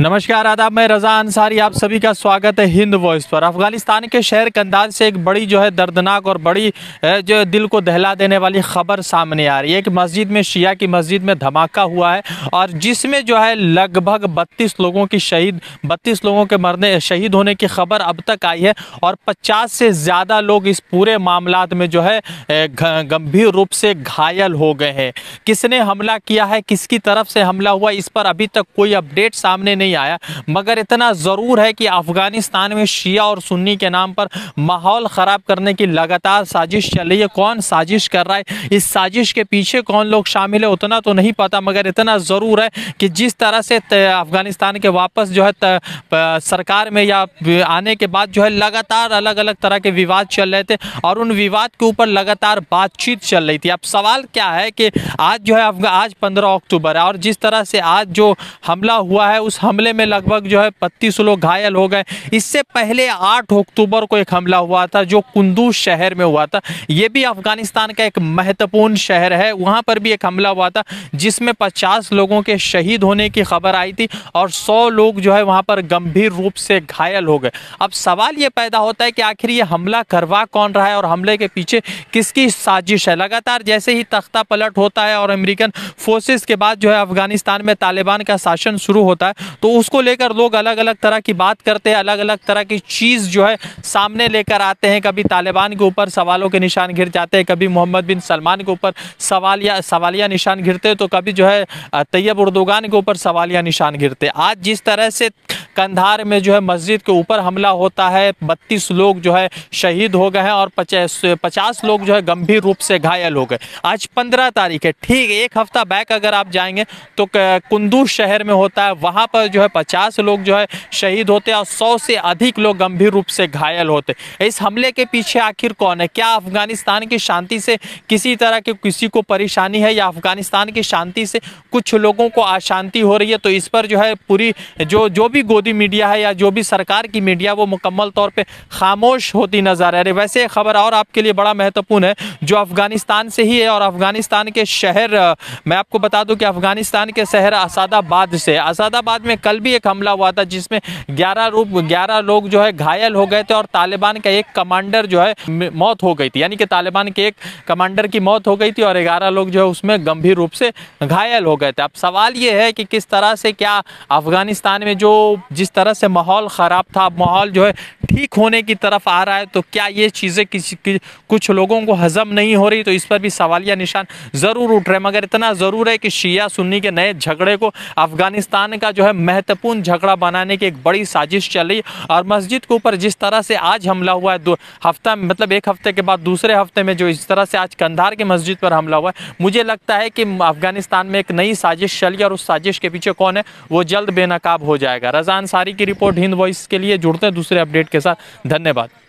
नमस्कार आदाब मैं रजा अंसारी आप सभी का स्वागत है हिंद वॉइस पर अफगानिस्तान के शहर कंदाज से एक बड़ी जो है दर्दनाक और बड़ी जो दिल को दहला देने वाली खबर सामने आ रही है एक मस्जिद में शिया की मस्जिद में धमाका हुआ है और जिसमें जो है लगभग 32 लोगों की शहीद 32 लोगों के मरने शहीद होने की खबर अब तक आई है और पचास से ज़्यादा लोग इस पूरे मामला में जो है गंभीर रूप से घायल हो गए हैं किसने हमला किया है किसकी तरफ से हमला हुआ इस पर अभी तक कोई अपडेट सामने नहीं नहीं आया मगर इतना ज़रूर है कि अफ़गानिस्तान में शिया और सुन्नी के नाम पर माहौल ख़राब करने की लगातार साजिश चल रही है कौन साजिश कर रहा है इस साजिश के पीछे कौन लोग शामिल है उतना तो नहीं पता मगर इतना ज़रूर है कि जिस तरह से अफ़गानिस्तान के वापस जो है सरकार में या आने के बाद जो है लगातार अलग अलग तरह के विवाद चल रहे थे और उन विवाद के ऊपर लगातार बातचीत चल रही थी अब सवाल क्या है कि आज जो है आज पंद्रह अक्टूबर है और जिस तरह से आज जो हमला हुआ है उस हम हमले में लगभग जो है बत्तीस लोग घायल हो गए इससे पहले आठ अक्टूबर को एक हमला हुआ था जो कुंदूज शहर में हुआ था ये भी अफगानिस्तान का एक महत्वपूर्ण शहर है वहाँ पर भी एक हमला हुआ था जिसमें पचास लोगों के शहीद होने की खबर आई थी और सौ लोग जो है वहाँ पर गंभीर रूप से घायल हो गए अब सवाल ये पैदा होता है कि आखिर ये हमला करवा कौन रहा है और हमले के पीछे किसकी साजिश है लगातार जैसे ही तख्ता पलट होता है और अमेरिकन फोर्सेस के बाद जो है अफगानिस्तान में तालिबान का शासन शुरू होता है तो तो उसको लेकर लोग अलग अलग तरह की बात करते हैं अलग अलग तरह की चीज़ जो है सामने लेकर आते हैं कभी तालिबान के ऊपर सवालों के निशान घिर जाते हैं कभी मोहम्मद बिन सलमान के ऊपर सवालिया सवालिया निशान घिरते तो कभी जो है तैयब उर्दोगान के ऊपर सवालिया निशान घिरते आज जिस तरह से कंधार में जो है मस्जिद के ऊपर हमला होता है बत्तीस लोग जो है शहीद हो गए हैं और पचास पचास लोग जो है गंभीर रूप से घायल हो गए आज पंद्रह तारीख है ठीक एक हफ्ता बैक अगर आप जाएंगे तो कुंदू शहर में होता है वहाँ पर जो है पचास लोग जो है शहीद होते हैं और सौ से अधिक लोग गंभीर रूप से घायल होते इस हमले के पीछे आखिर कौन है क्या अफगानिस्तान की शांति से किसी तरह के किसी को परेशानी है या अफगानिस्तान की शांति से कुछ लोगों को अशांति हो रही है तो इस पर जो है पूरी जो जो भी गोदी छोटी मीडिया है या जो भी सरकार की मीडिया वो मुकम्मल तौर पर खामोश होती नज़र आ रही वैसे खबर और आपके लिए बड़ा महत्वपूर्ण है जो अफ़गानिस्तान से ही है और अफ़गानिस्तान के शहर मैं आपको बता दूं कि अफ़गानिस्तान के शहर असादाबाद से असादाबाद में कल भी एक हमला हुआ था जिसमें ग्यारह रूप ग्यारह लोग जो है घायल हो गए थे और तालिबान का एक कमांडर जो है मौत हो गई थी यानी कि तालिबान के एक कमांडर की मौत हो गई थी और ग्यारह लोग जो है उसमें गंभीर रूप से घायल हो गए थे अब सवाल ये है कि किस तरह से क्या अफगानिस्तान में जो जिस तरह से माहौल ख़राब था माहौल जो है ठीक होने की तरफ आ रहा है तो क्या ये चीज़ें किसी कि, कुछ लोगों को हजम नहीं हो रही तो इस पर भी सवालिया निशान ज़रूर उठ रहे मगर इतना ज़रूर है कि शिया सुन्नी के नए झगड़े को अफगानिस्तान का जो है महत्वपूर्ण झगड़ा बनाने की एक बड़ी साजिश चल रही और मस्जिद के ऊपर जिस तरह से आज हमला हुआ है दो हफ्ता मतलब एक हफ्ते के बाद दूसरे हफ्ते में जो इस तरह से आज कंधार की मस्जिद पर हमला हुआ है मुझे लगता है कि अफगानिस्तान में एक नई साजिश चली और उस साजिश के पीछे कौन है वो जल्द बेनकाब हो जाएगा रजान अंसारी की रिपोर्ट हिंद वॉइस के लिए जुड़ते हैं दूसरे अपडेट के साथ धन्यवाद